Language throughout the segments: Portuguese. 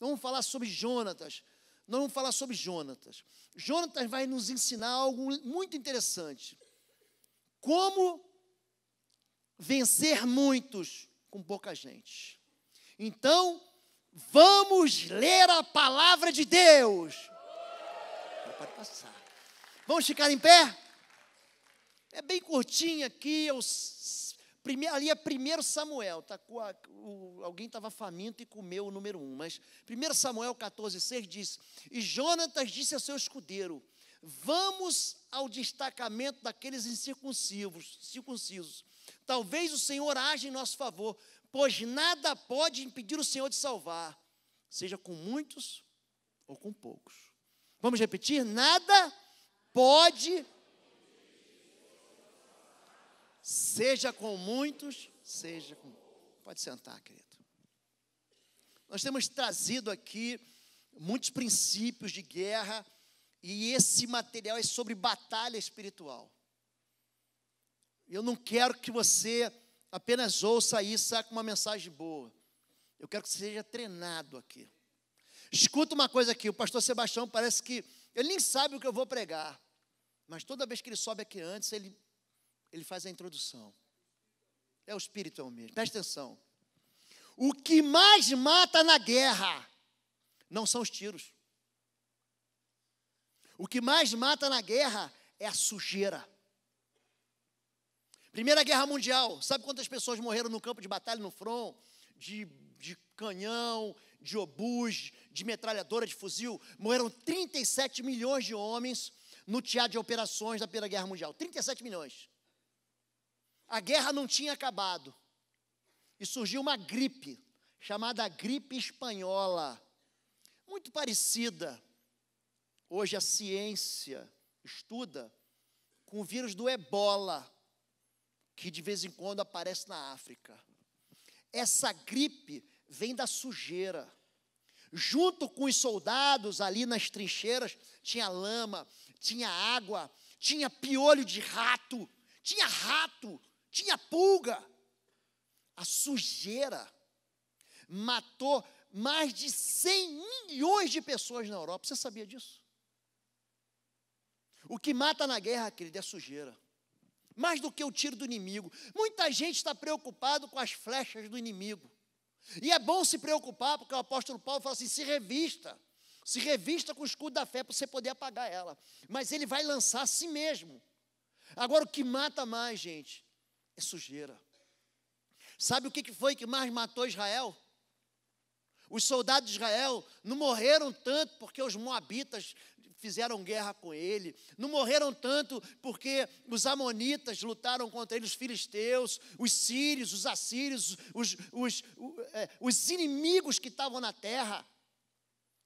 Nós vamos falar sobre Jonatas. Nós vamos falar sobre Jonatas. Jonatas vai nos ensinar algo muito interessante. Como vencer muitos com pouca gente. Então, vamos ler a palavra de Deus. Pode passar. Vamos ficar em pé? É bem curtinho aqui, eu Primeiro, ali é 1 Samuel, tá, o, alguém estava faminto e comeu o número 1, mas 1 Samuel 14, 6 diz: E Jonatas disse a seu escudeiro: Vamos ao destacamento daqueles incircuncisos. circuncisos. Talvez o Senhor age em nosso favor, pois nada pode impedir o Senhor de salvar, seja com muitos ou com poucos. Vamos repetir? Nada pode seja com muitos, seja com. Pode sentar, querido. Nós temos trazido aqui muitos princípios de guerra e esse material é sobre batalha espiritual. Eu não quero que você apenas ouça isso e com uma mensagem boa. Eu quero que você seja treinado aqui. Escuta uma coisa aqui, o pastor Sebastião parece que ele nem sabe o que eu vou pregar, mas toda vez que ele sobe aqui antes, ele ele faz a introdução. É o espírito é o mesmo. Presta atenção. O que mais mata na guerra não são os tiros. O que mais mata na guerra é a sujeira. Primeira Guerra Mundial, sabe quantas pessoas morreram no campo de batalha, no front, de, de canhão, de obus, de metralhadora, de fuzil? Morreram 37 milhões de homens no teatro de operações da Primeira Guerra Mundial. 37 milhões a guerra não tinha acabado. E surgiu uma gripe, chamada gripe espanhola, muito parecida. Hoje a ciência estuda com o vírus do ebola, que de vez em quando aparece na África. Essa gripe vem da sujeira. Junto com os soldados ali nas trincheiras, tinha lama, tinha água, tinha piolho de rato, tinha rato tinha pulga, a sujeira matou mais de 100 milhões de pessoas na Europa. Você sabia disso? O que mata na guerra, querido, é sujeira. Mais do que o tiro do inimigo. Muita gente está preocupado com as flechas do inimigo. E é bom se preocupar, porque o apóstolo Paulo fala assim: se revista. Se revista com o escudo da fé para você poder apagar ela. Mas ele vai lançar a si mesmo. Agora, o que mata mais, gente, é sujeira. Sabe o que foi que mais matou Israel? Os soldados de Israel não morreram tanto porque os moabitas fizeram guerra com ele, não morreram tanto porque os amonitas lutaram contra ele, os filisteus, os sírios, os assírios, os, os, é, os inimigos que estavam na terra.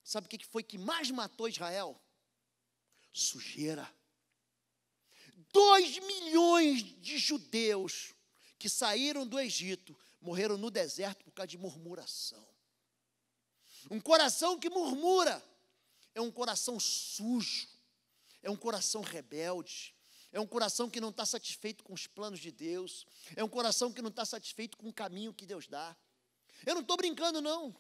Sabe o que foi que mais matou Israel? Sujeira. Dois milhões de judeus que saíram do Egito morreram no deserto por causa de murmuração. Um coração que murmura é um coração sujo, é um coração rebelde, é um coração que não está satisfeito com os planos de Deus, é um coração que não está satisfeito com o caminho que Deus dá. Eu não estou brincando, não.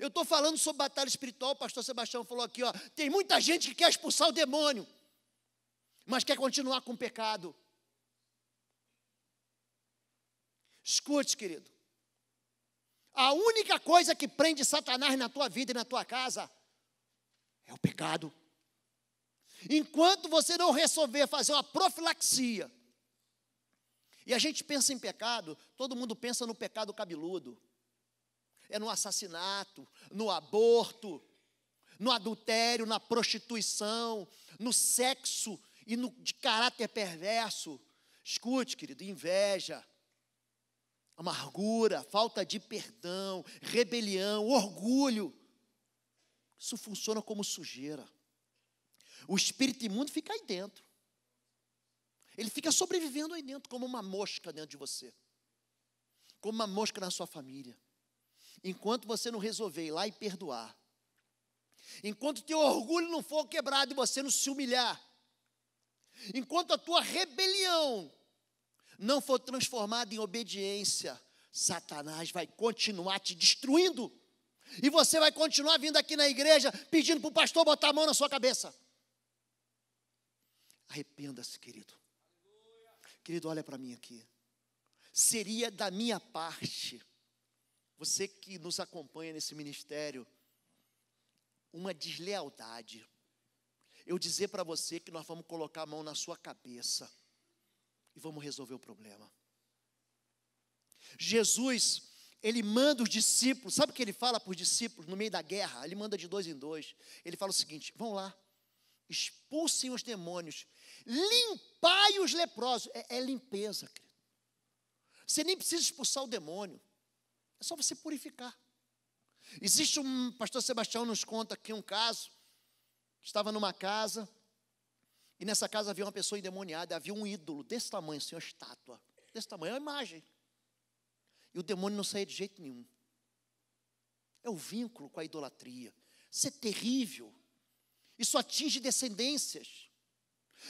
Eu estou falando sobre batalha espiritual, o pastor Sebastião falou aqui, ó, tem muita gente que quer expulsar o demônio mas quer continuar com o pecado. Escute, querido. A única coisa que prende Satanás na tua vida e na tua casa é o pecado. Enquanto você não resolver fazer uma profilaxia, e a gente pensa em pecado, todo mundo pensa no pecado cabeludo, é no assassinato, no aborto, no adultério, na prostituição, no sexo e no, de caráter perverso. Escute, querido, inveja, amargura, falta de perdão, rebelião, orgulho. Isso funciona como sujeira. O espírito imundo fica aí dentro. Ele fica sobrevivendo aí dentro, como uma mosca dentro de você, como uma mosca na sua família. Enquanto você não resolver ir lá e perdoar, enquanto teu orgulho não for quebrado e você não se humilhar, Enquanto a tua rebelião não for transformada em obediência, Satanás vai continuar te destruindo. E você vai continuar vindo aqui na igreja pedindo para o pastor botar a mão na sua cabeça. Arrependa-se, querido. Querido, olha para mim aqui. Seria da minha parte, você que nos acompanha nesse ministério, uma deslealdade eu dizer para você que nós vamos colocar a mão na sua cabeça e vamos resolver o problema. Jesus, ele manda os discípulos, sabe o que ele fala para os discípulos no meio da guerra? Ele manda de dois em dois. Ele fala o seguinte: vão lá, expulsem os demônios, limpai os leprosos. É, é limpeza, querido. Você nem precisa expulsar o demônio, é só você purificar. Existe um, pastor Sebastião nos conta aqui um caso Estava numa casa, e nessa casa havia uma pessoa endemoniada, havia um ídolo desse tamanho, assim, uma estátua, desse tamanho, é uma imagem. E o demônio não saía de jeito nenhum. É o vínculo com a idolatria. Isso é terrível. Isso atinge descendências.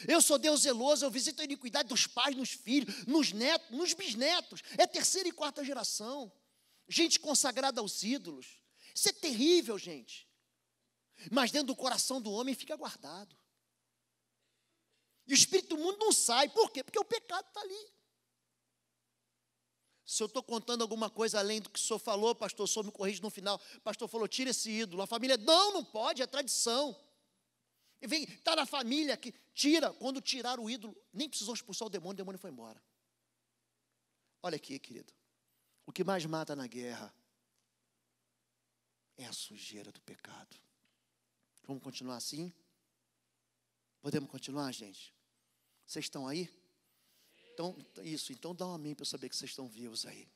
Eu sou Deus zeloso, eu visito a iniquidade dos pais nos filhos, nos netos, nos bisnetos. É terceira e quarta geração. Gente consagrada aos ídolos. Isso é terrível, gente. Mas dentro do coração do homem fica guardado. E o espírito do mundo não sai. Por quê? Porque o pecado está ali. Se eu estou contando alguma coisa além do que o senhor falou, pastor, o senhor me corrige no final. Pastor falou, tira esse ídolo. A família, não, não pode, é tradição. E vem, está na família que tira. Quando tirar o ídolo, nem precisou expulsar o demônio, o demônio foi embora. Olha aqui, querido. O que mais mata na guerra é a sujeira do pecado. Vamos continuar assim? Podemos continuar, gente? Vocês estão aí? Então, isso, então dá um amém para eu saber que vocês estão vivos aí.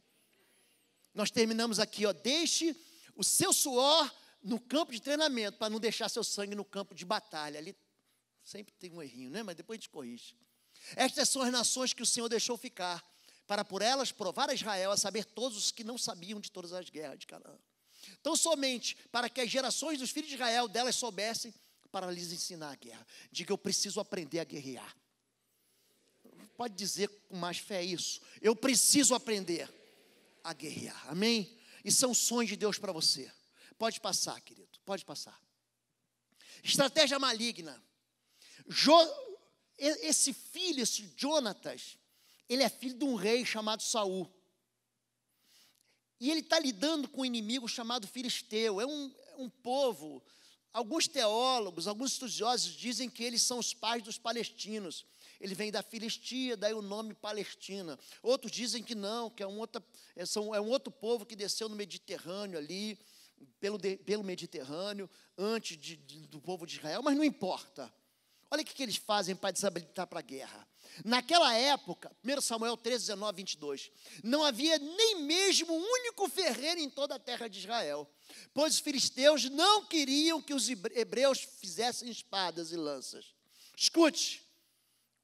Nós terminamos aqui, ó. Deixe o seu suor no campo de treinamento, para não deixar seu sangue no campo de batalha. Ali sempre tem um errinho, né? Mas depois a gente corrige. Estas são as nações que o Senhor deixou ficar, para por elas provar a Israel a saber todos os que não sabiam de todas as guerras de Canaã. Então, somente para que as gerações dos filhos de Israel delas soubessem para lhes ensinar a guerra. Diga, eu preciso aprender a guerrear. Pode dizer com mais fé isso. Eu preciso aprender a guerrear. Amém? E são sonhos de Deus para você. Pode passar, querido. Pode passar. Estratégia maligna. Jo, esse filho, esse Jonatas, ele é filho de um rei chamado Saul. E ele está lidando com um inimigo chamado Filisteu. É um, é um povo. Alguns teólogos, alguns estudiosos dizem que eles são os pais dos palestinos. Ele vem da Filistia, daí o nome Palestina. Outros dizem que não, que é um, outra, é, são, é um outro povo que desceu no Mediterrâneo ali, pelo, de, pelo Mediterrâneo, antes de, de, do povo de Israel, mas não importa. Olha o que, que eles fazem para desabilitar para a guerra. Naquela época, 1 Samuel 13, 19, 22, não havia nem mesmo um único ferreiro em toda a terra de Israel, pois os filisteus não queriam que os hebreus fizessem espadas e lanças. Escute,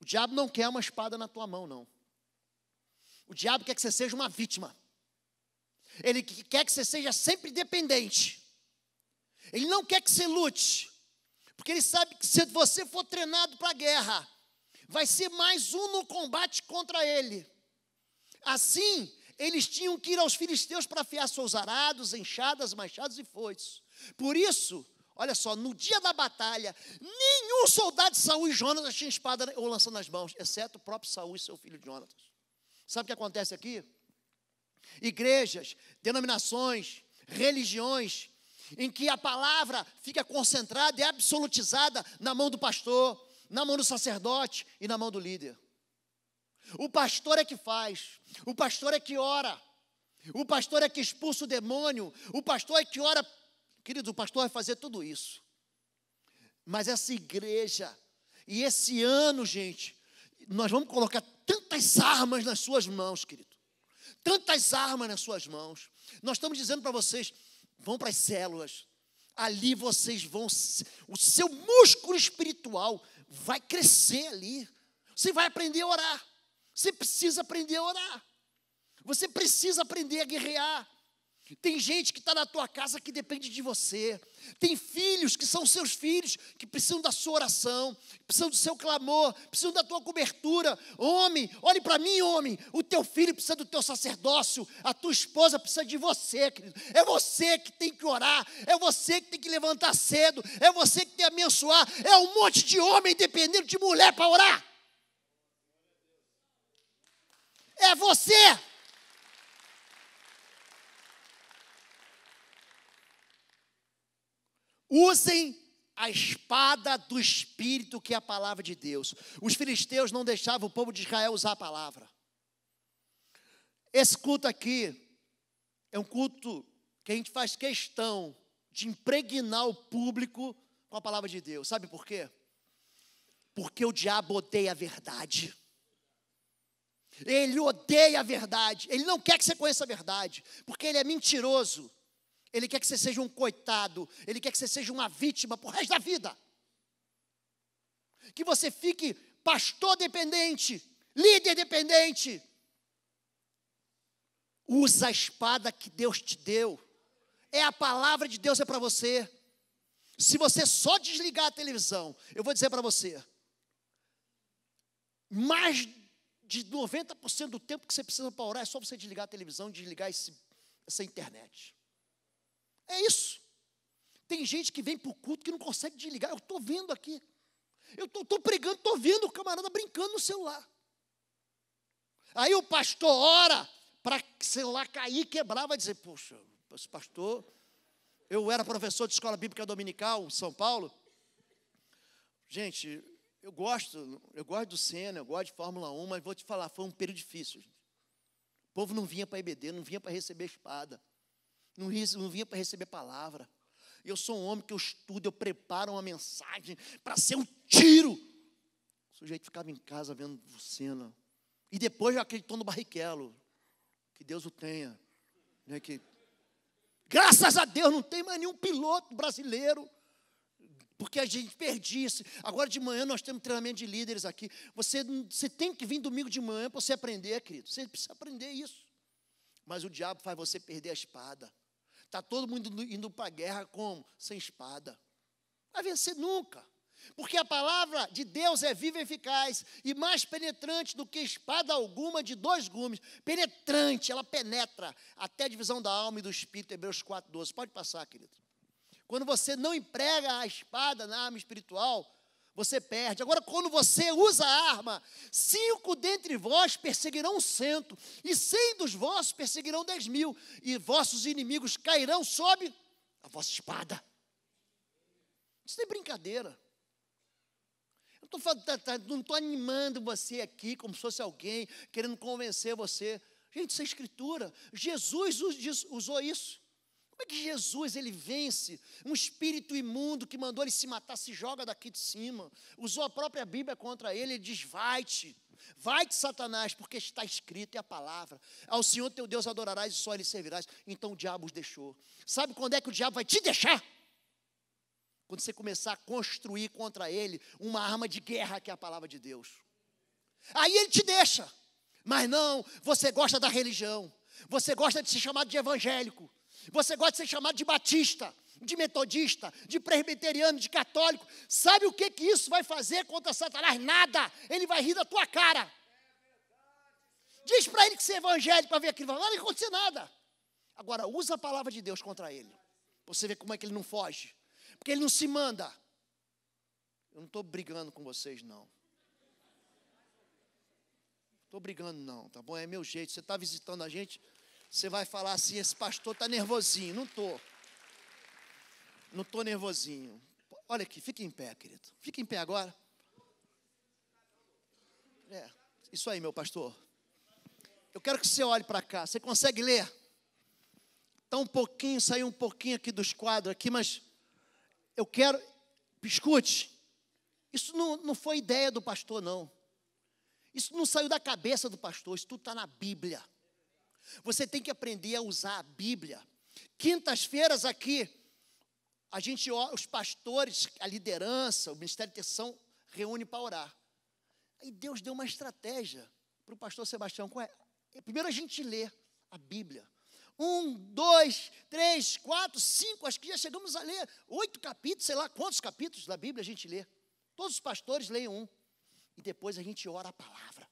o diabo não quer uma espada na tua mão, não. O diabo quer que você seja uma vítima. Ele quer que você seja sempre dependente. Ele não quer que você lute. Porque ele sabe que se você for treinado para a guerra, vai ser mais um no combate contra ele. Assim, eles tinham que ir aos filisteus para afiar seus arados, enxadas, machados e foices. Por isso, olha só, no dia da batalha, nenhum soldado de Saul e Jonatas tinha espada ou lança nas mãos, exceto o próprio Saul e seu filho Jonatas. Sabe o que acontece aqui? Igrejas, denominações, religiões em que a palavra fica concentrada e absolutizada na mão do pastor, na mão do sacerdote e na mão do líder. O pastor é que faz, o pastor é que ora, o pastor é que expulsa o demônio, o pastor é que ora. Querido, o pastor vai fazer tudo isso. Mas essa igreja, e esse ano, gente, nós vamos colocar tantas armas nas suas mãos, querido. Tantas armas nas suas mãos. Nós estamos dizendo para vocês, vão para as células. Ali vocês vão, o seu músculo espiritual vai crescer ali. Você vai aprender a orar. Você precisa aprender a orar. Você precisa aprender a guerrear. Tem gente que está na tua casa que depende de você. Tem filhos que são seus filhos, que precisam da sua oração, precisam do seu clamor, precisam da tua cobertura. Homem, olhe para mim, homem. O teu filho precisa do teu sacerdócio, a tua esposa precisa de você, querido. É você que tem que orar, é você que tem que levantar cedo, é você que tem que abençoar. É um monte de homem dependendo de mulher para orar. É você. Usem a espada do Espírito, que é a palavra de Deus. Os filisteus não deixavam o povo de Israel usar a palavra. Esse culto aqui é um culto que a gente faz questão de impregnar o público com a palavra de Deus. Sabe por quê? Porque o diabo odeia a verdade. Ele odeia a verdade. Ele não quer que você conheça a verdade, porque ele é mentiroso. Ele quer que você seja um coitado, ele quer que você seja uma vítima por resto da vida. Que você fique pastor dependente, líder dependente. Usa a espada que Deus te deu. É a palavra de Deus é para você. Se você só desligar a televisão, eu vou dizer para você, mais de 90% do tempo que você precisa para orar é só você desligar a televisão, desligar esse, essa internet. É isso. Tem gente que vem para o culto que não consegue desligar. Eu estou vendo aqui. Eu estou pregando, estou vendo o camarada brincando no celular. Aí o pastor ora para celular cair, quebrar, vai dizer, poxa, esse pastor, eu era professor de escola bíblica dominical em São Paulo. Gente, eu gosto, eu gosto do Senna, eu gosto de Fórmula 1, mas vou te falar, foi um período difícil. Gente. O povo não vinha para IBD, não vinha para receber espada. Não, não vinha para receber palavra. Eu sou um homem que eu estudo, eu preparo uma mensagem para ser um tiro. O sujeito ficava em casa vendo cena. E depois já acreditou no Barrichello. Que Deus o tenha. Né, que, graças a Deus não tem mais nenhum piloto brasileiro porque a gente perdisse. Agora de manhã nós temos treinamento de líderes aqui. Você, você tem que vir domingo de manhã para você aprender, querido. Você precisa aprender isso. Mas o diabo faz você perder a espada. Está todo mundo indo para a guerra como? Sem espada. Vai vencer nunca. Porque a palavra de Deus é viva e eficaz e mais penetrante do que espada alguma de dois gumes. Penetrante, ela penetra até a divisão da alma e do espírito. Hebreus 4, 12. Pode passar, querido. Quando você não emprega a espada na arma espiritual, você perde. Agora, quando você usa a arma, cinco dentre vós perseguirão cento, e cem dos vossos perseguirão dez mil, e vossos inimigos cairão sob a vossa espada. Isso não é brincadeira. Eu tô falando, tá, tá, não estou animando você aqui como se fosse alguém querendo convencer você. Gente, isso é escritura. Jesus usou isso. Como é que Jesus ele vence um espírito imundo que mandou ele se matar, se joga daqui de cima? Usou a própria Bíblia contra ele, ele diz: Vai-te, vai-te, Satanás, porque está escrito, é a palavra. Ao Senhor teu Deus adorarás e só ele servirás. Então o diabo os deixou. Sabe quando é que o diabo vai te deixar? Quando você começar a construir contra ele uma arma de guerra que é a palavra de Deus. Aí ele te deixa. Mas não, você gosta da religião. Você gosta de se chamar de evangélico. Você gosta de ser chamado de batista, de metodista, de presbiteriano, de católico. Sabe o que, que isso vai fazer contra Satanás? Nada. Ele vai rir da tua cara. Diz para ele que você é evangélico para ver aquilo. Não vai acontecer nada. Agora, usa a palavra de Deus contra ele. Você vê como é que ele não foge. Porque ele não se manda. Eu não estou brigando com vocês, não. Estou brigando, não, tá bom? É meu jeito. Você está visitando a gente, você vai falar assim: esse pastor está nervosinho. Não estou. Não estou nervosinho. Olha aqui, fica em pé, querido. Fica em pé agora. É, isso aí, meu pastor. Eu quero que você olhe para cá. Você consegue ler? Está um pouquinho, saiu um pouquinho aqui dos quadros aqui, mas eu quero. Escute. Isso não, não foi ideia do pastor, não. Isso não saiu da cabeça do pastor, isso tudo está na Bíblia. Você tem que aprender a usar a Bíblia. Quintas-feiras aqui, a gente, os pastores, a liderança, o Ministério de Atenção reúne para orar. Aí Deus deu uma estratégia para o pastor Sebastião. É, primeiro a gente lê a Bíblia. Um, dois, três, quatro, cinco, acho que já chegamos a ler oito capítulos, sei lá quantos capítulos da Bíblia a gente lê. Todos os pastores leem um. E depois a gente ora a palavra.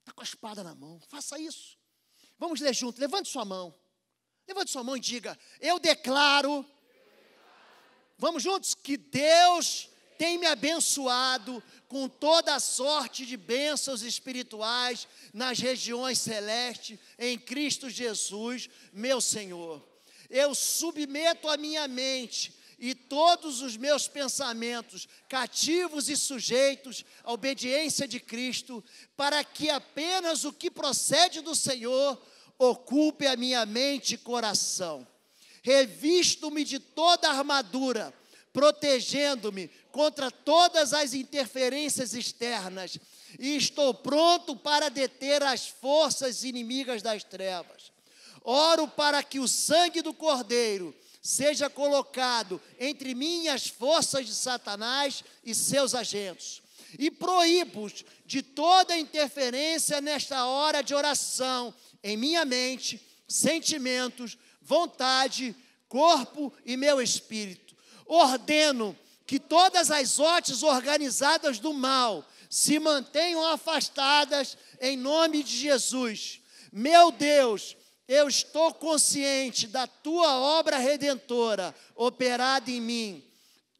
Está com a espada na mão, faça isso. Vamos ler junto. Levante sua mão. Levante sua mão e diga: Eu declaro. Vamos juntos? Que Deus tem me abençoado com toda a sorte de bênçãos espirituais nas regiões celestes, em Cristo Jesus, meu Senhor. Eu submeto a minha mente e todos os meus pensamentos cativos e sujeitos à obediência de Cristo, para que apenas o que procede do Senhor ocupe a minha mente e coração. Revisto-me de toda a armadura, protegendo-me contra todas as interferências externas, e estou pronto para deter as forças inimigas das trevas. Oro para que o sangue do Cordeiro seja colocado entre mim e as forças de Satanás e seus agentes. E proíbo-os de toda interferência nesta hora de oração em minha mente, sentimentos, vontade, corpo e meu espírito. Ordeno que todas as hortes organizadas do mal se mantenham afastadas em nome de Jesus. Meu Deus, eu estou consciente da tua obra redentora operada em mim,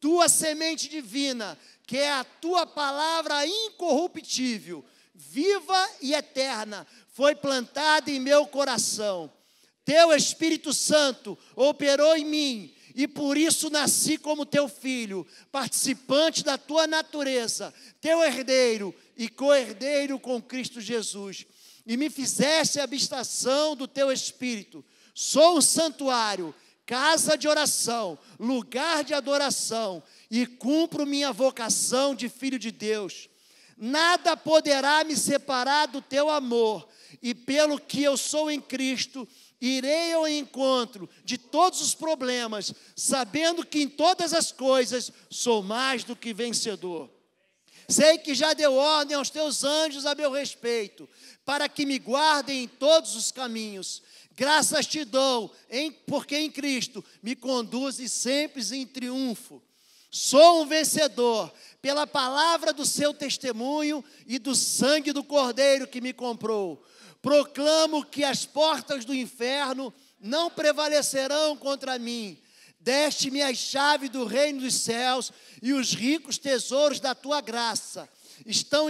tua semente divina, que é a tua palavra incorruptível, viva e eterna, foi plantada em meu coração. Teu Espírito Santo operou em mim e por isso nasci como teu filho, participante da tua natureza, teu herdeiro e co-herdeiro com Cristo Jesus e me fizeste a habitação do teu espírito. Sou um santuário, casa de oração, lugar de adoração, e cumpro minha vocação de filho de Deus. Nada poderá me separar do teu amor, e pelo que eu sou em Cristo, irei ao encontro de todos os problemas, sabendo que em todas as coisas sou mais do que vencedor. Sei que já deu ordem aos teus anjos a meu respeito, para que me guardem em todos os caminhos. Graças te dou, em, porque em Cristo me conduzes sempre em triunfo. Sou um vencedor pela palavra do seu testemunho e do sangue do Cordeiro que me comprou. Proclamo que as portas do inferno não prevalecerão contra mim Deste-me a chave do reino dos céus e os ricos tesouros da tua graça estão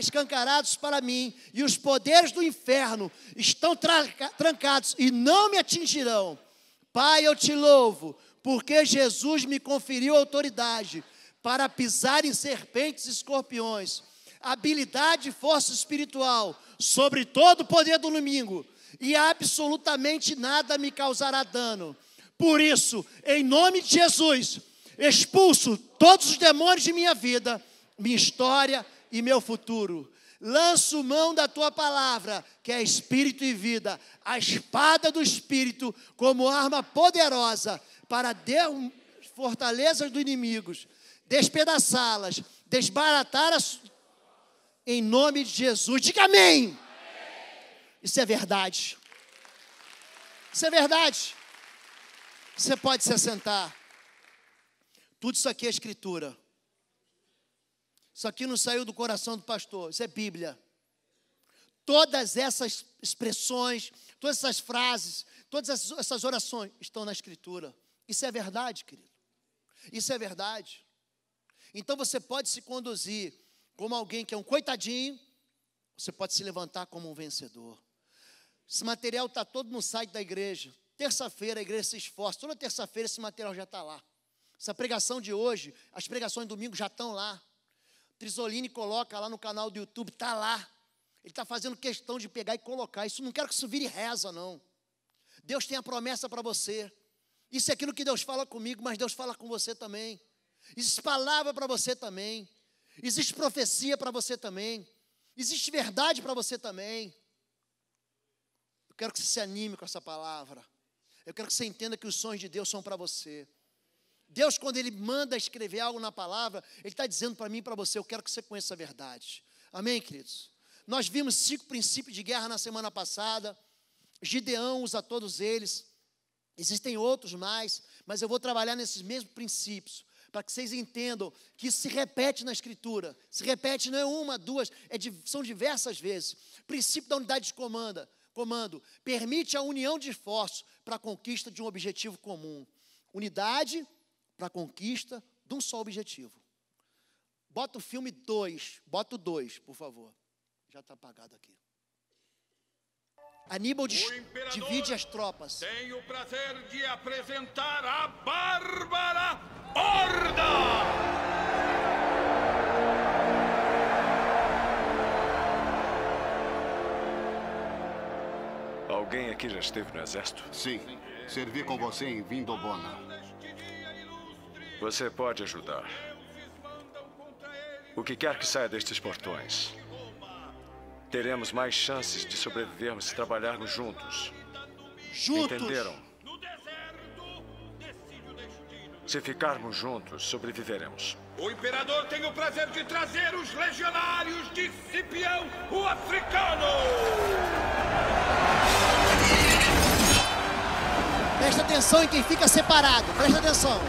escancarados para mim e os poderes do inferno estão trancados e não me atingirão. Pai, eu te louvo, porque Jesus me conferiu autoridade para pisar em serpentes e escorpiões, habilidade e força espiritual sobre todo o poder do domingo, e absolutamente nada me causará dano por isso, em nome de Jesus, expulso todos os demônios de minha vida, minha história e meu futuro. Lanço mão da tua palavra, que é espírito e vida, a espada do espírito, como arma poderosa para derrubar fortalezas dos inimigos, despedaçá-las, desbaratar as. Em nome de Jesus, diga amém. amém. Isso é verdade. Isso é verdade. Você pode se assentar. Tudo isso aqui é escritura. Isso aqui não saiu do coração do pastor, isso é Bíblia. Todas essas expressões, todas essas frases, todas essas orações estão na escritura. Isso é verdade, querido. Isso é verdade. Então você pode se conduzir como alguém que é um coitadinho, você pode se levantar como um vencedor. Esse material está todo no site da igreja. Terça-feira a igreja se esforça, toda terça-feira esse material já está lá. Essa pregação de hoje, as pregações de domingo já estão lá. Trisolini coloca lá no canal do YouTube, está lá. Ele está fazendo questão de pegar e colocar. Isso não quero que isso vire reza, não. Deus tem a promessa para você. Isso é aquilo que Deus fala comigo, mas Deus fala com você também. Existe palavra para você também. Existe profecia para você também. Existe verdade para você também. Eu quero que você se anime com essa palavra. Eu quero que você entenda que os sonhos de Deus são para você. Deus, quando Ele manda escrever algo na palavra, Ele está dizendo para mim e para você: eu quero que você conheça a verdade. Amém, queridos? Nós vimos cinco princípios de guerra na semana passada. Gideão usa todos eles. Existem outros mais, mas eu vou trabalhar nesses mesmos princípios, para que vocês entendam que isso se repete na Escritura. Se repete não é uma, duas, é de, são diversas vezes. Princípio da unidade de comanda comando permite a união de esforços para a conquista de um objetivo comum. Unidade para a conquista de um só objetivo. Bota o filme 2, bota o 2, por favor. Já está apagado aqui. Aníbal divide as tropas. Tenho o prazer de apresentar a Bárbara Horda! Alguém aqui já esteve no exército? Sim. Servi com você em Vindobona. Você pode ajudar. O que quer que saia destes portões, teremos mais chances de sobrevivermos se trabalharmos juntos. Juntos? Entenderam? Se ficarmos juntos, sobreviveremos. O imperador tem o prazer de trazer os legionários de Cipião, o africano! Presta atenção em quem fica separado. Presta atenção.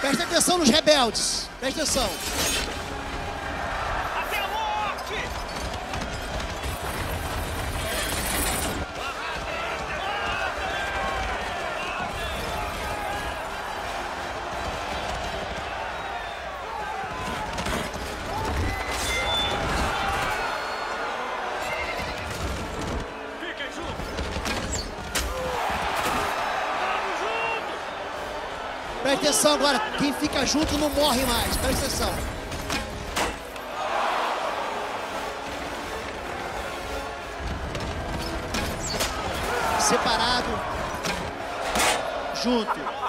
Presta atenção nos rebeldes. Presta atenção. Quem fica junto não morre mais, presta atenção. Separado. Junto.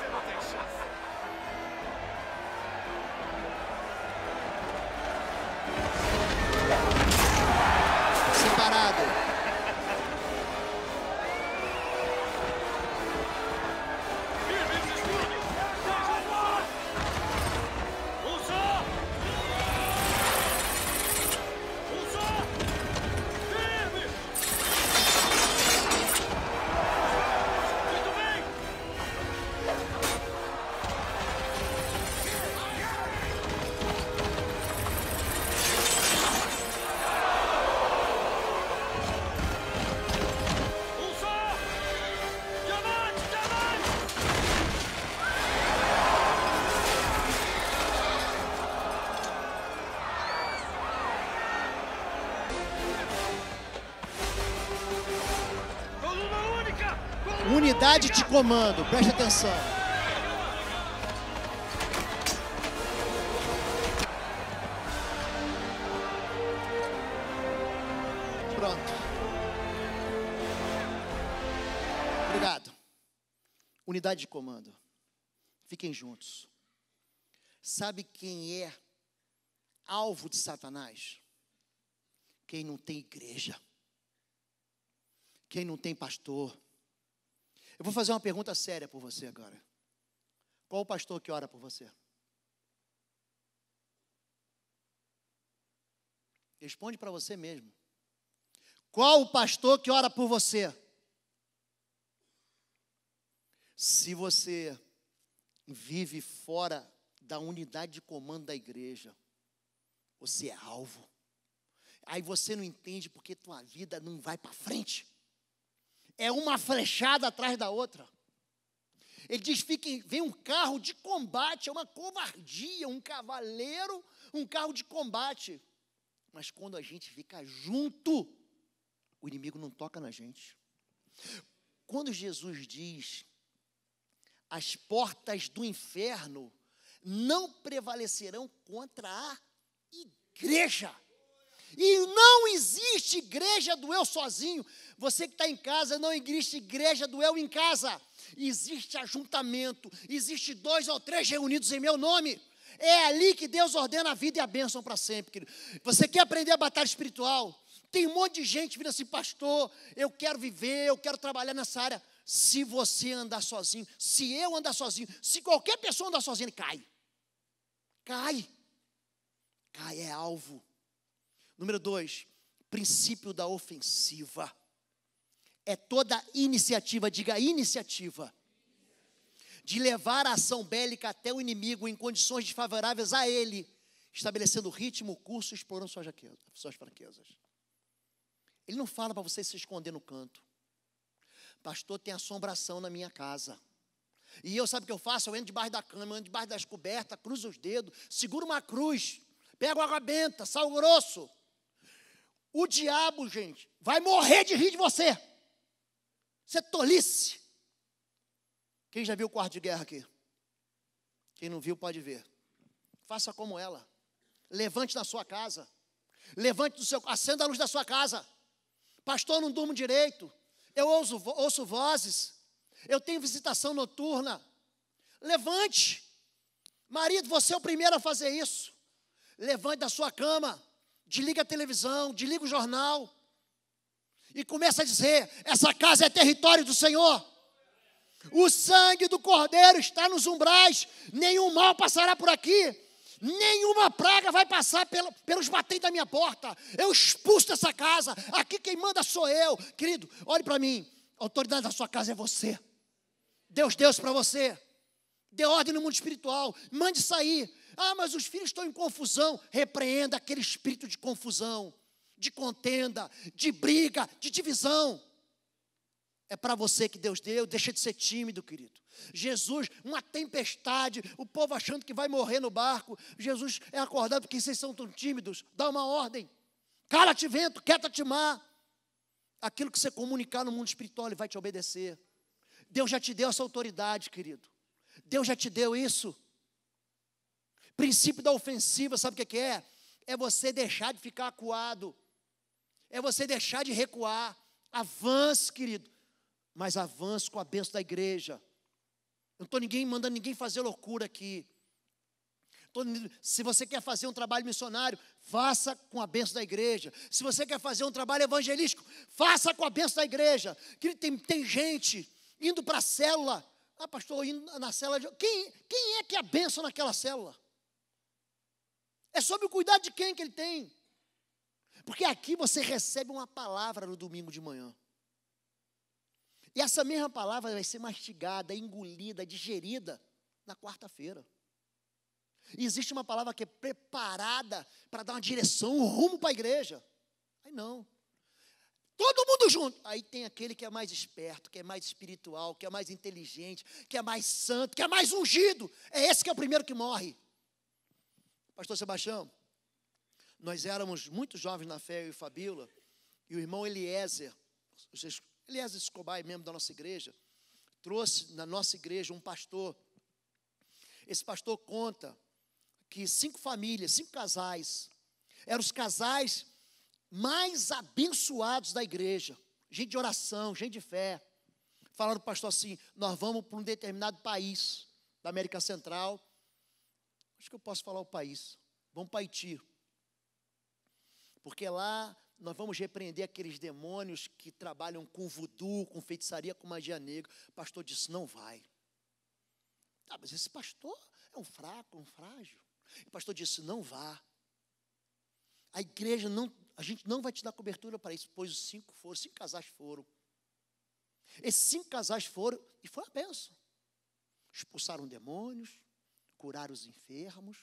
unidade de comando, preste atenção. Pronto. Obrigado. Unidade de comando. Fiquem juntos. Sabe quem é alvo de Satanás? Quem não tem igreja. Quem não tem pastor eu vou fazer uma pergunta séria por você agora. Qual o pastor que ora por você? Responde para você mesmo. Qual o pastor que ora por você? Se você vive fora da unidade de comando da igreja, você é alvo. Aí você não entende porque tua vida não vai para frente. É uma flechada atrás da outra. Ele diz: fiquem, vem um carro de combate, é uma covardia, um cavaleiro, um carro de combate. Mas quando a gente fica junto, o inimigo não toca na gente. Quando Jesus diz: as portas do inferno não prevalecerão contra a igreja. E não existe igreja do eu sozinho. Você que está em casa, não existe igreja do eu em casa. Existe ajuntamento, existe dois ou três reunidos em meu nome. É ali que Deus ordena a vida e a bênção para sempre, querido. Você quer aprender a batalha espiritual? Tem um monte de gente vindo assim, pastor, eu quero viver, eu quero trabalhar nessa área. Se você andar sozinho, se eu andar sozinho, se qualquer pessoa andar sozinha, cai. Cai. Cai, é alvo. Número dois, princípio da ofensiva. É toda iniciativa, diga iniciativa, de levar a ação bélica até o inimigo em condições desfavoráveis a ele, estabelecendo ritmo, curso, explorando suas, jaqueza, suas fraquezas. Ele não fala para você se esconder no canto. Pastor, tem assombração na minha casa. E eu, sabe o que eu faço? Eu entro debaixo da cama, eu entro debaixo das cobertas, cruzo os dedos, seguro uma cruz, pego água benta, sal grosso, o diabo, gente, vai morrer de rir de você. Você é tolice. Quem já viu o quarto de guerra aqui? Quem não viu, pode ver. Faça como ela. Levante na sua casa. Levante do seu. Acenda a luz da sua casa. Pastor, não durmo direito. Eu ouço, ouço vozes. Eu tenho visitação noturna. Levante. Marido, você é o primeiro a fazer isso. Levante da sua cama desliga a televisão, desliga o jornal e começa a dizer: essa casa é território do Senhor. O sangue do Cordeiro está nos umbrais, nenhum mal passará por aqui, nenhuma praga vai passar pelo, pelos batentes da minha porta. Eu expulso dessa casa, aqui quem manda sou eu, querido. Olhe para mim, a autoridade da sua casa é você. Deus, Deus para você. Dê ordem no mundo espiritual, mande sair. Ah, mas os filhos estão em confusão. Repreenda aquele espírito de confusão, de contenda, de briga, de divisão. É para você que Deus deu, deixa de ser tímido, querido. Jesus, uma tempestade, o povo achando que vai morrer no barco. Jesus é acordado porque vocês são tão tímidos. Dá uma ordem. Cala-te vento, quieta-te mar. Aquilo que você comunicar no mundo espiritual, ele vai te obedecer. Deus já te deu essa autoridade, querido. Deus já te deu isso. Princípio da ofensiva, sabe o que, é? É você deixar de ficar acuado, é você deixar de recuar. Avance, querido, mas avance com a benção da igreja. Eu não estou ninguém mandando ninguém fazer loucura aqui. Se você quer fazer um trabalho missionário, faça com a benção da igreja. Se você quer fazer um trabalho evangelístico, faça com a benção da igreja. Querido, tem, tem gente indo para a célula. Ah, pastor, indo na célula de. Quem, quem é que é a benção naquela célula? É sobre o cuidado de quem que ele tem. Porque aqui você recebe uma palavra no domingo de manhã. E essa mesma palavra vai ser mastigada, engolida, digerida na quarta-feira. E existe uma palavra que é preparada para dar uma direção, um rumo para a igreja. Aí não. Todo mundo junto. Aí tem aquele que é mais esperto, que é mais espiritual, que é mais inteligente, que é mais santo, que é mais ungido. É esse que é o primeiro que morre. Pastor Sebastião, nós éramos muito jovens na fé, eu e Fabíola, e o irmão Eliezer, Eliezer Escobar, membro da nossa igreja, trouxe na nossa igreja um pastor. Esse pastor conta que cinco famílias, cinco casais, eram os casais mais abençoados da igreja. Gente de oração, gente de fé. Falaram para o pastor assim: nós vamos para um determinado país da América Central Acho que eu posso falar o país. Vamos para Haiti. Porque lá nós vamos repreender aqueles demônios que trabalham com voodoo, com feitiçaria, com magia negra. O pastor disse: não vai. Ah, mas esse pastor é um fraco, um frágil. O pastor disse: não vá. A igreja não, a gente não vai te dar cobertura para isso, pois os cinco foram, cinco casais foram. Esses cinco casais foram e foi a benção. Expulsaram demônios, curar os enfermos.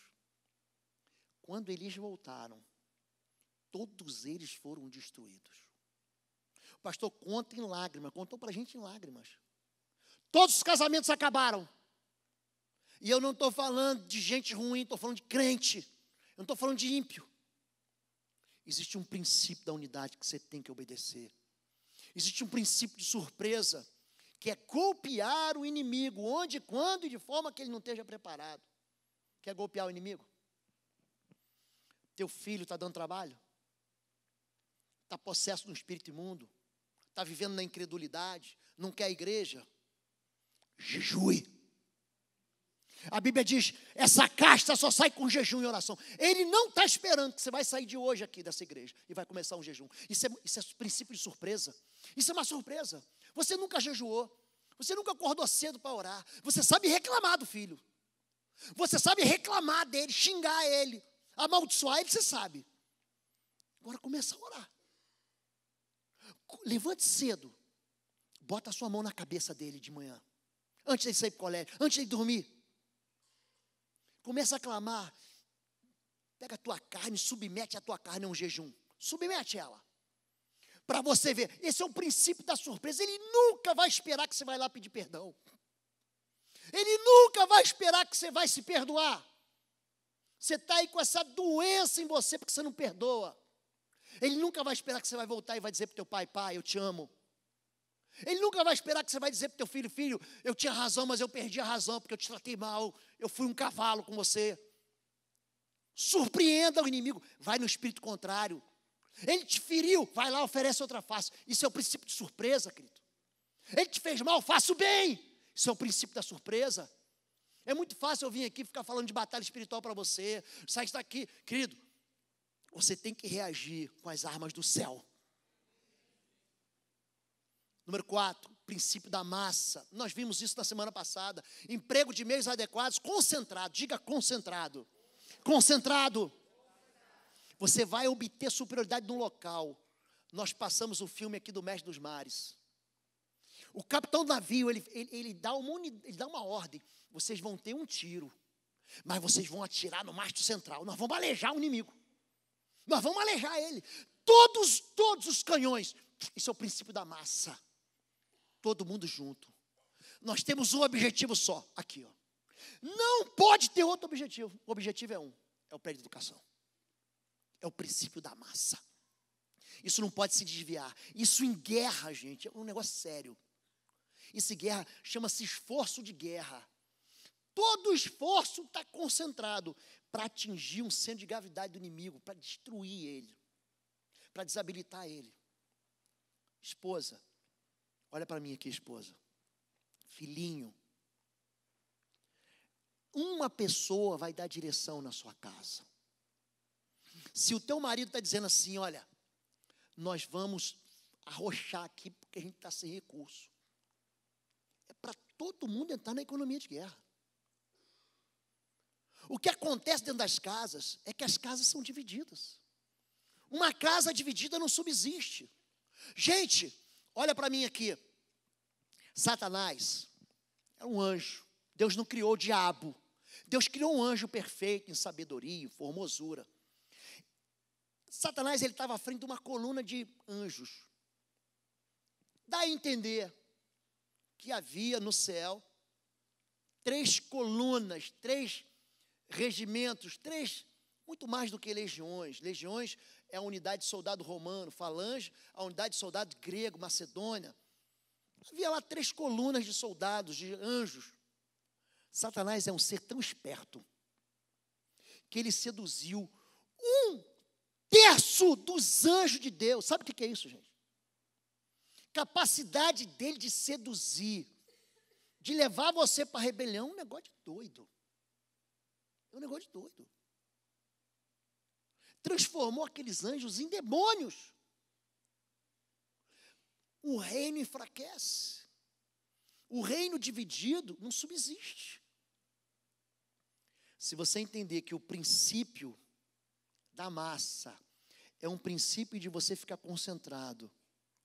Quando eles voltaram, todos eles foram destruídos. O pastor conta em lágrimas, contou para a gente em lágrimas. Todos os casamentos acabaram. E eu não estou falando de gente ruim, estou falando de crente. Eu não estou falando de ímpio. Existe um princípio da unidade que você tem que obedecer. Existe um princípio de surpresa que é golpear o inimigo, onde, quando e de forma que ele não esteja preparado. Quer golpear o inimigo? Teu filho está dando trabalho? Está possesso de um espírito imundo? Está vivendo na incredulidade? Não quer a igreja? Jejue. A Bíblia diz: essa casta só sai com jejum e oração. Ele não está esperando que você vai sair de hoje aqui dessa igreja e vai começar um jejum. Isso é, isso é princípio de surpresa. Isso é uma surpresa. Você nunca jejuou. Você nunca acordou cedo para orar. Você sabe reclamar do filho. Você sabe reclamar dele, xingar ele, amaldiçoar ele, você sabe. Agora começa a orar. Levante cedo. Bota a sua mão na cabeça dele de manhã. Antes de sair para o colégio, antes de dormir. Começa a clamar. Pega a tua carne, submete a tua carne a um jejum. Submete ela para você ver. Esse é o princípio da surpresa. Ele nunca vai esperar que você vai lá pedir perdão. Ele nunca vai esperar que você vai se perdoar. Você está aí com essa doença em você porque você não perdoa. Ele nunca vai esperar que você vai voltar e vai dizer para teu pai, pai, eu te amo. Ele nunca vai esperar que você vai dizer para teu filho, filho, eu tinha razão, mas eu perdi a razão porque eu te tratei mal, eu fui um cavalo com você. Surpreenda o inimigo, vai no espírito contrário. Ele te feriu, vai lá, oferece outra face. Isso é o princípio de surpresa, querido. Ele te fez mal, faça o bem. Isso é o princípio da surpresa. É muito fácil eu vir aqui ficar falando de batalha espiritual para você. Sai daqui, querido. Você tem que reagir com as armas do céu. Número 4, princípio da massa. Nós vimos isso na semana passada. Emprego de meios adequados, concentrado. Diga concentrado. Concentrado. Você vai obter superioridade no local. Nós passamos o filme aqui do Mestre dos Mares. O capitão do navio, ele, ele, ele, dá uma, ele dá uma ordem. Vocês vão ter um tiro, mas vocês vão atirar no mastro central. Nós vamos alejar o inimigo. Nós vamos alejar ele. Todos, todos os canhões. Isso é o princípio da massa. Todo mundo junto. Nós temos um objetivo só, aqui, ó. Não pode ter outro objetivo. O objetivo é um, é o prédio de educação é o princípio da massa. Isso não pode se desviar. Isso em guerra, gente, é um negócio sério. Isso em guerra chama-se esforço de guerra. Todo esforço está concentrado para atingir um centro de gravidade do inimigo, para destruir ele, para desabilitar ele. Esposa, olha para mim aqui, esposa. Filhinho, uma pessoa vai dar direção na sua casa. Se o teu marido está dizendo assim, olha, nós vamos arrochar aqui porque a gente está sem recurso. É para todo mundo entrar na economia de guerra. O que acontece dentro das casas é que as casas são divididas. Uma casa dividida não subsiste. Gente, olha para mim aqui. Satanás é um anjo. Deus não criou o diabo. Deus criou um anjo perfeito em sabedoria e formosura. Satanás ele estava à frente de uma coluna de anjos. Dá a entender que havia no céu três colunas, três regimentos, três, muito mais do que legiões. Legiões é a unidade de soldado romano, falange, a unidade de soldado grego, macedônia. Havia lá três colunas de soldados, de anjos. Satanás é um ser tão esperto que ele seduziu terço dos anjos de Deus. Sabe o que é isso, gente? Capacidade dele de seduzir, de levar você para a rebelião, é um negócio de doido. É um negócio de doido. Transformou aqueles anjos em demônios. O reino enfraquece. O reino dividido não subsiste. Se você entender que o princípio da massa. É um princípio de você ficar concentrado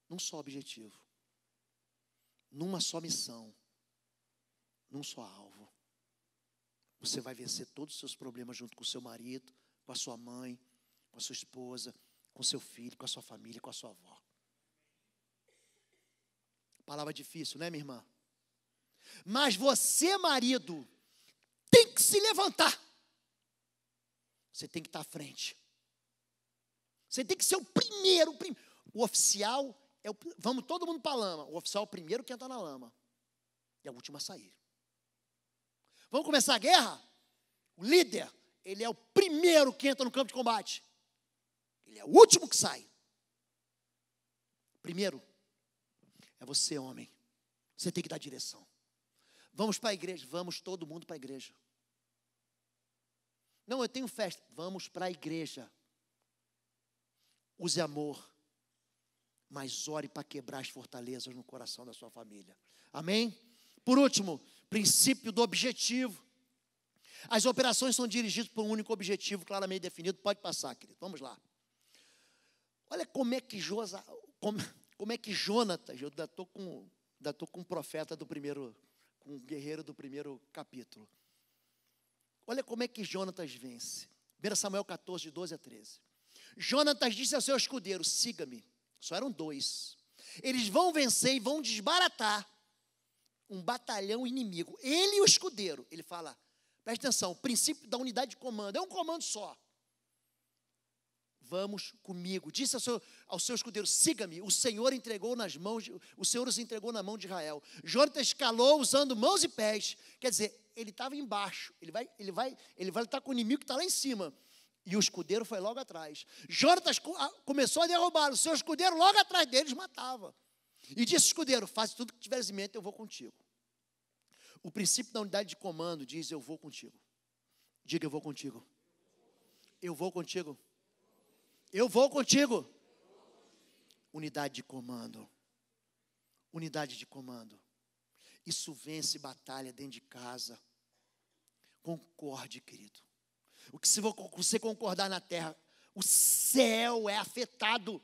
num só objetivo, numa só missão, num só alvo. Você vai vencer todos os seus problemas junto com o seu marido, com a sua mãe, com a sua esposa, com seu filho, com a sua família, com a sua avó. Palavra difícil, né, minha irmã? Mas você, marido, tem que se levantar. Você tem que estar à frente. Você tem que ser o primeiro. O, prim... o oficial é o. Vamos todo mundo para a lama. O oficial é o primeiro que entra na lama. E é o último a sair. Vamos começar a guerra? O líder, ele é o primeiro que entra no campo de combate. Ele é o último que sai. Primeiro, é você, homem. Você tem que dar direção. Vamos para a igreja, vamos todo mundo para a igreja. Não, eu tenho festa. Vamos para a igreja. Use amor. Mas ore para quebrar as fortalezas no coração da sua família. Amém? Por último, princípio do objetivo. As operações são dirigidas por um único objetivo claramente definido. Pode passar, querido. Vamos lá. Olha como é que Josa, como, como é que Jonatas, eu ainda estou com, ainda com um profeta do primeiro, com um guerreiro do primeiro capítulo. Olha como é que Jonatas vence. 1 Samuel 14, 12 a 13. Jonatas disse ao seu escudeiro: Siga-me. Só eram dois. Eles vão vencer e vão desbaratar um batalhão inimigo. Ele e o escudeiro. Ele fala: preste atenção, o princípio da unidade de comando é um comando só. Vamos comigo. Disse ao seu, ao seu escudeiro: siga-me. O Senhor entregou nas mãos, o Senhor os entregou na mão de Israel. Jonatas escalou usando mãos e pés. Quer dizer, ele estava embaixo. Ele vai, ele vai, ele vai lutar com o inimigo que está lá em cima. E o escudeiro foi logo atrás. Jonatas começou a derrubar o seu escudeiro logo atrás deles matava. E disse escudeiro: faz tudo que tiveres em mente, eu vou contigo. O princípio da unidade de comando diz: eu vou contigo. Diga: eu vou contigo. Eu vou contigo. Eu vou contigo. Unidade de comando. Unidade de comando. Isso vence batalha dentro de casa. Concorde, querido. O que se você concordar na terra, o céu é afetado.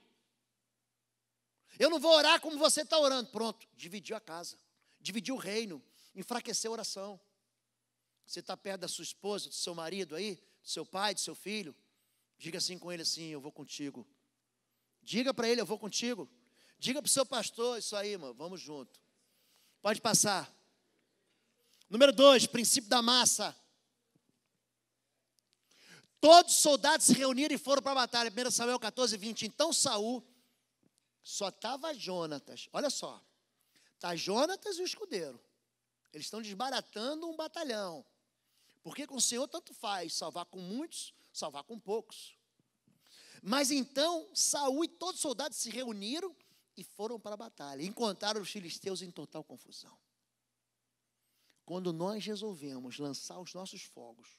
Eu não vou orar como você está orando. Pronto, dividiu a casa, dividiu o reino, enfraqueceu a oração. Você está perto da sua esposa, do seu marido aí, do seu pai, do seu filho. Diga assim com ele assim, eu vou contigo. Diga para ele, eu vou contigo. Diga para o seu pastor isso aí, mano, vamos junto. Pode passar. Número dois, princípio da massa. Todos os soldados se reuniram e foram para a batalha. 1 Samuel 14, 20. Então Saul só estava Jonatas. Olha só. Está Jonatas e o escudeiro. Eles estão desbaratando um batalhão. Porque com o Senhor tanto faz, salvar com muitos, salvar com poucos. Mas então Saul e todos os soldados se reuniram e foram para a batalha. Encontraram os filisteus em total confusão. Quando nós resolvemos lançar os nossos fogos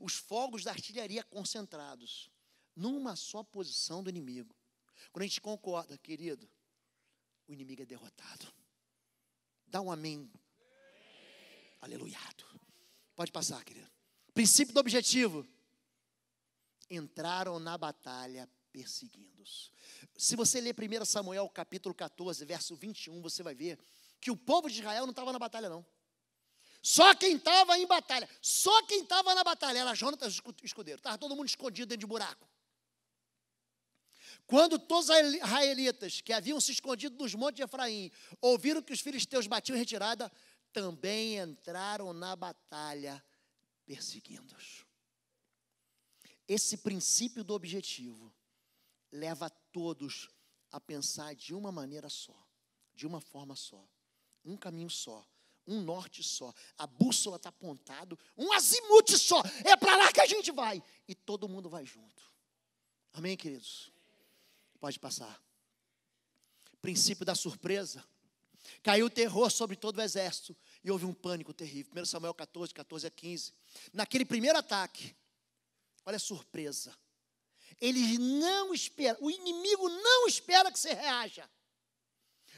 os fogos da artilharia concentrados numa só posição do inimigo. Quando a gente concorda, querido, o inimigo é derrotado. Dá um amém. amém. Aleluiado. Pode passar, querido. Princípio do objetivo. Entraram na batalha perseguindo-os. Se você ler 1 Samuel capítulo 14, verso 21, você vai ver que o povo de Israel não estava na batalha, não. Só quem estava em batalha, só quem estava na batalha era Jonatas escudeiro. Estava todo mundo escondido dentro de buraco. Quando todos os israelitas que haviam se escondido nos montes de Efraim ouviram que os filisteus batiam em retirada, também entraram na batalha perseguindo-os. Esse princípio do objetivo leva todos a pensar de uma maneira só, de uma forma só, um caminho só, um norte só, a bússola está apontado, um azimute só, é para lá que a gente vai. E todo mundo vai junto. Amém, queridos? Pode passar. Princípio da surpresa. Caiu terror sobre todo o exército e houve um pânico terrível. 1 Samuel 14, 14 a 15. Naquele primeiro ataque, olha a surpresa. Eles não esperam, o inimigo não espera que você reaja.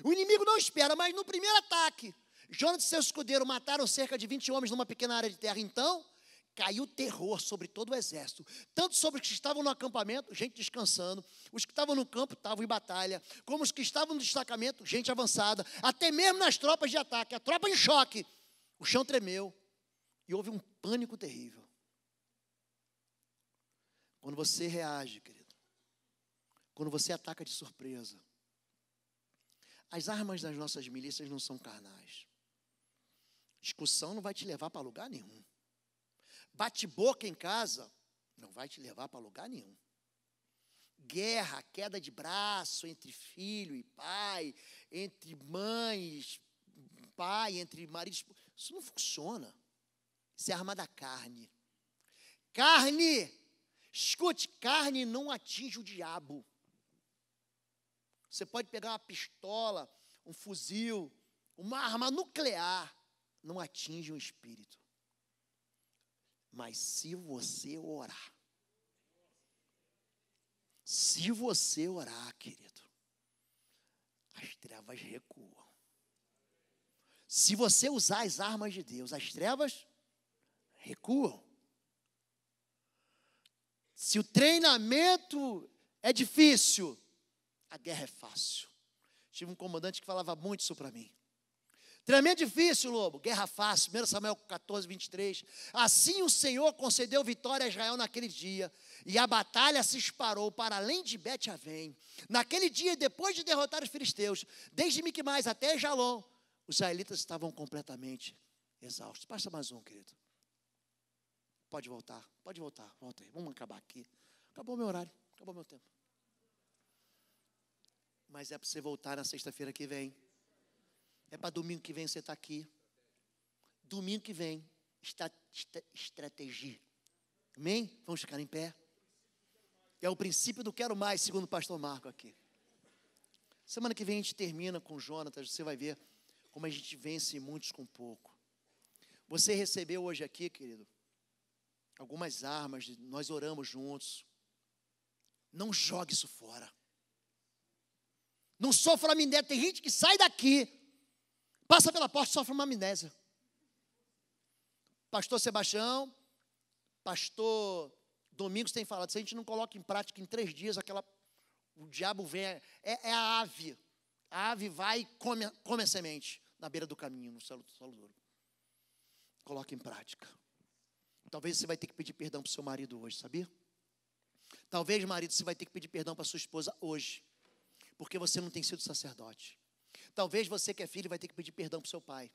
O inimigo não espera, mas no primeiro ataque, Jonas e seu escudeiro mataram cerca de 20 homens numa pequena área de terra. Então, caiu terror sobre todo o exército, tanto sobre os que estavam no acampamento, gente descansando, os que estavam no campo estavam em batalha, como os que estavam no destacamento, gente avançada, até mesmo nas tropas de ataque, a tropa em choque. O chão tremeu e houve um pânico terrível. Quando você reage, querido, quando você ataca de surpresa, as armas das nossas milícias não são carnais. Discussão não vai te levar para lugar nenhum. Bate-boca em casa não vai te levar para lugar nenhum. Guerra, queda de braço entre filho e pai, entre mães, pai, entre maridos. Isso não funciona. Isso é arma da carne. Carne! Escute, carne não atinge o diabo. Você pode pegar uma pistola, um fuzil, uma arma nuclear não atinge o espírito. Mas se você orar, se você orar, querido, as trevas recuam. Se você usar as armas de Deus, as trevas recuam. Se o treinamento é difícil, a guerra é fácil. Tive um comandante que falava muito isso para mim. Treinamento difícil, lobo. Guerra fácil. 1 Samuel 14, 23. Assim o Senhor concedeu vitória a Israel naquele dia. E a batalha se disparou para além de Bet-Avém. Naquele dia, depois de derrotar os filisteus, desde Miquimais até Jalom, os israelitas estavam completamente exaustos. Passa mais um, querido. Pode voltar, pode voltar, volta aí. Vamos acabar aqui. Acabou meu horário, acabou meu tempo. Mas é para você voltar na sexta-feira que vem. É para domingo que vem você estar tá aqui. Domingo que vem, está, está, estratégia. Amém? Vamos ficar em pé. É o princípio do quero mais, segundo o pastor Marco aqui. Semana que vem a gente termina com Jonatas, você vai ver como a gente vence muitos com pouco. Você recebeu hoje aqui, querido, algumas armas, nós oramos juntos. Não jogue isso fora. Não sofra a mindé. Tem gente que sai daqui Passa pela porta e sofre uma amnésia. Pastor Sebastião, pastor Domingos tem falado, se a gente não coloca em prática em três dias, aquela, o diabo vem, é, é a ave. A ave vai e come, come a semente na beira do caminho, no solo, solo duro. Coloca em prática. Talvez você vai ter que pedir perdão para o seu marido hoje, sabia? Talvez, marido, você vai ter que pedir perdão para sua esposa hoje, porque você não tem sido sacerdote. Talvez você que é filho vai ter que pedir perdão para o seu pai.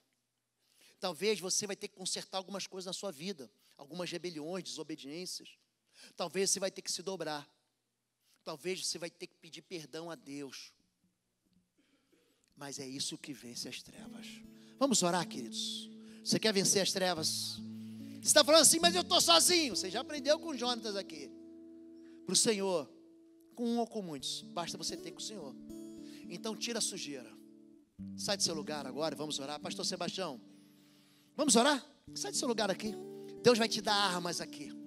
Talvez você vai ter que consertar algumas coisas na sua vida, algumas rebeliões, desobediências. Talvez você vai ter que se dobrar. Talvez você vai ter que pedir perdão a Deus. Mas é isso que vence as trevas. Vamos orar, queridos. Você quer vencer as trevas? Você está falando assim, mas eu estou sozinho. Você já aprendeu com Jonatas aqui. Para o Senhor, com um ou com muitos, basta você ter com o Senhor. Então tira a sujeira. Sai do seu lugar agora, vamos orar. Pastor Sebastião, vamos orar? Sai do seu lugar aqui. Deus vai te dar armas aqui.